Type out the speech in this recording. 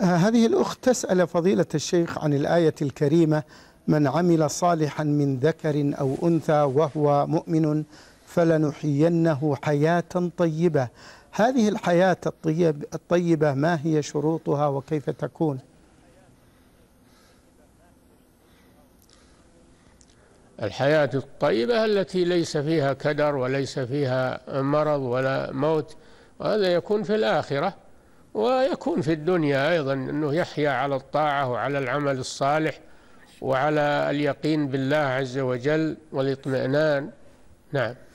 آه، هذه الأخت تسأل فضيلة الشيخ عن الآية الكريمة من عمل صالحا من ذكر أو أنثى وهو مؤمن فلنحيينه حياة طيبة هذه الحياة الطيب الطيبة ما هي شروطها وكيف تكون الحياة الطيبة التي ليس فيها كدر وليس فيها مرض ولا موت وهذا يكون في الآخرة ويكون في الدنيا أيضا أنه يحيا على الطاعة وعلى العمل الصالح وعلى اليقين بالله عز وجل والاطمئنان نعم